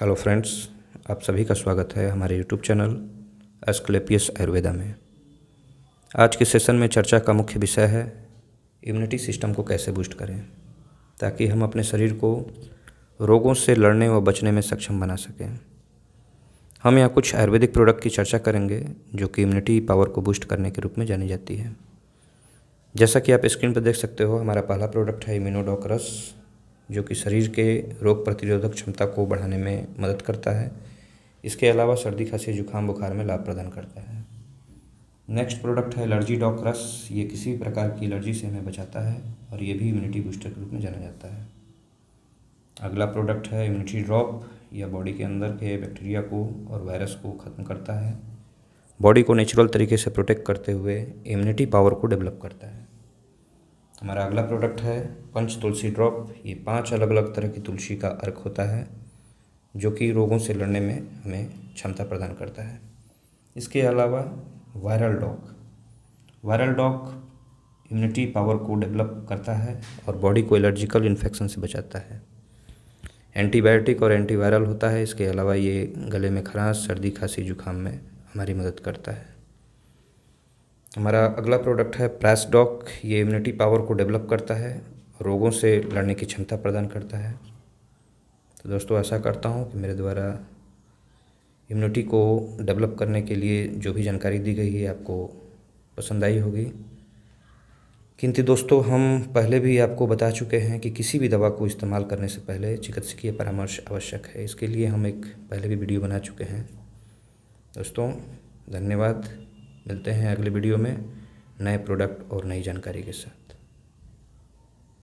hello friends आप सभी का स्वागत है हमारे यूट्यूब चैनल एस्कलेपियस आयुर्वेदा में आज के सेशन में चर्चा का मुख्य विषय है इम्यूनिटी सिस्टम को कैसे बूस्ट करें ताकि हम अपने शरीर को रोगों से लड़ने व बचने में सक्षम बना सकें हम यहाँ कुछ आयुर्वेदिक प्रोडक्ट की चर्चा करेंगे जो कि इम्यूनिटी पावर को बूस्ट करने के रूप में जानी जाती है जैसा कि आप स्क्रीन पर देख सकते हो हमारा पहला प्रोडक्ट है इम्यूनोडॉक रस जो कि शरीर के रोग प्रतिरोधक क्षमता को बढ़ाने में मदद करता है इसके अलावा सर्दी खांसी जुकाम बुखार में लाभ प्रदान करता है नेक्स्ट प्रोडक्ट है एलर्जी डॉक रस ये किसी भी प्रकार की एलर्जी से हमें बचाता है और ये भी इम्यूनिटी बूस्टर के रूप में जाना जाता है अगला प्रोडक्ट है इम्यूनिटी ड्रॉप यह बॉडी के अंदर के बैक्टीरिया को और वायरस को ख़त्म करता है बॉडी को नेचुरल तरीके से प्रोटेक्ट करते हुए इम्यूनिटी पावर को डेवलप करता है हमारा अगला प्रोडक्ट है पंच तुलसी ड्रॉप ये पांच अलग अलग तरह की तुलसी का अर्क होता है जो कि रोगों से लड़ने में हमें क्षमता प्रदान करता है इसके अलावा viral dog viral dog immunity power को डेवलप करता है और बॉडी को एलर्जिकल इन्फेक्शन से बचाता है एंटीबायोटिक और एंटीवायरल होता है इसके अलावा ये गले में खराश सर्दी खांसी जुकाम में हमारी मदद करता है हमारा अगला प्रोडक्ट है प्रेस डॉक ये इम्यूनिटी पावर को डेवलप करता है रोगों से लड़ने की क्षमता प्रदान करता है तो दोस्तों ऐसा करता हूँ कि मेरे द्वारा इम्यूनिटी को डेवलप करने के लिए जो भी जानकारी दी गई है आपको पसंद आई होगी किंतु दोस्तों हम पहले भी आपको बता चुके हैं कि किसी भी दवा को इस्तेमाल करने से पहले चिकित्सकीय परामर्श आवश्यक है इसके लिए हम एक पहले भी वीडियो बना चुके हैं दोस्तों धन्यवाद मिलते हैं अगले वीडियो में नए प्रोडक्ट और नई जानकारी के साथ